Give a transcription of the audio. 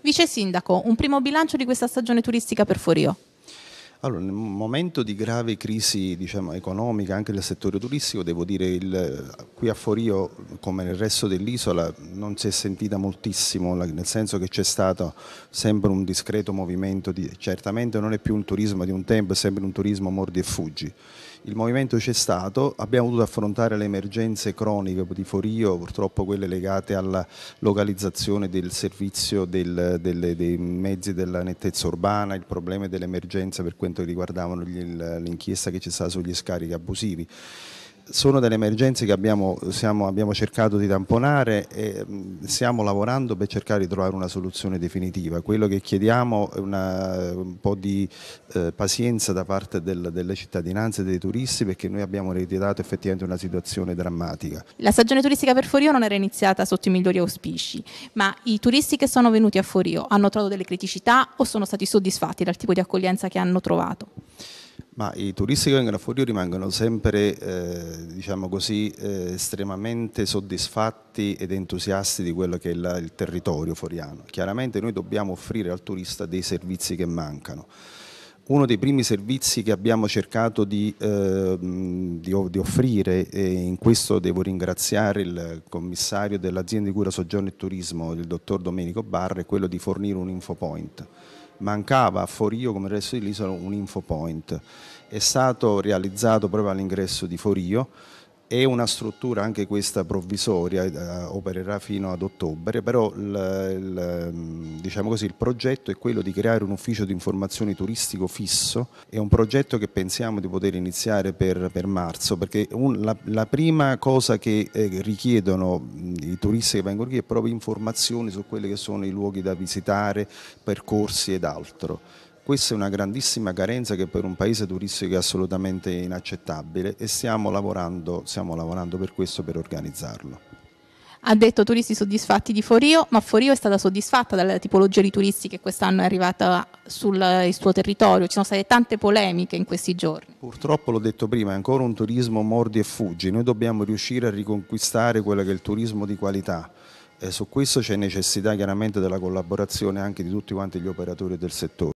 Vice Sindaco, un primo bilancio di questa stagione turistica per Forio. Allora, nel momento di grave crisi diciamo, economica anche del settore turistico, devo dire che qui a Forio, come nel resto dell'isola, non si è sentita moltissimo, nel senso che c'è stato sempre un discreto movimento, di, certamente non è più un turismo di un tempo, è sempre un turismo mordi e fuggi. Il movimento c'è stato, abbiamo dovuto affrontare le emergenze croniche di Forio, purtroppo quelle legate alla localizzazione del servizio del, delle, dei mezzi della nettezza urbana, il problema dell'emergenza per quanto riguardavano l'inchiesta che c'è stata sugli scarichi abusivi sono delle emergenze che abbiamo, siamo, abbiamo, cercato di tamponare e mm, stiamo lavorando per cercare di trovare una soluzione definitiva. Quello che chiediamo è una, un po' di eh, pazienza da parte del, delle cittadinanze e dei turisti perché noi abbiamo ereditato effettivamente una situazione drammatica. La stagione turistica per Forio non era iniziata sotto i migliori auspici, ma i turisti che sono venuti a Forio hanno trovato delle criticità o sono stati soddisfatti dal tipo di accoglienza che hanno trovato? Ma i turisti che vengono fuori rimangono sempre, eh, diciamo così, eh, estremamente soddisfatti ed entusiasti di quello che è la, il territorio foriano. Chiaramente noi dobbiamo offrire al turista dei servizi che mancano. Uno dei primi servizi che abbiamo cercato di, eh, di, di offrire, e in questo devo ringraziare il commissario dell'azienda di cura soggiorno e turismo, il dottor Domenico Barra, è quello di fornire un infopoint mancava a Forio come il resto dell'isola un info point. È stato realizzato proprio all'ingresso di Forio è una struttura anche questa provvisoria, eh, opererà fino ad ottobre, però il, il, mm, diciamo così, il, progetto è quello di creare un ufficio di informazioni turistico fisso, è un progetto che pensiamo di poter iniziare per, per marzo, perché un, la, la, prima cosa che eh, richiedono mm, i turisti che vengono qui è proprio informazioni su quelli che sono i luoghi da visitare, percorsi ed altro. Questa è una grandissima carenza che per un paese turistico è assolutamente inaccettabile e stiamo lavorando, stiamo lavorando per questo, per organizzarlo. Ha detto turisti soddisfatti di Forio, ma Forio è stata soddisfatta dalla tipologia di turisti che quest'anno è arrivata sul suo territorio. Ci sono state tante polemiche in questi giorni. Purtroppo, l'ho detto prima, è ancora un turismo mordi e fuggi. Noi dobbiamo riuscire a riconquistare quello che è il turismo di qualità. E su questo c'è necessità chiaramente della collaborazione anche di tutti quanti gli operatori del settore.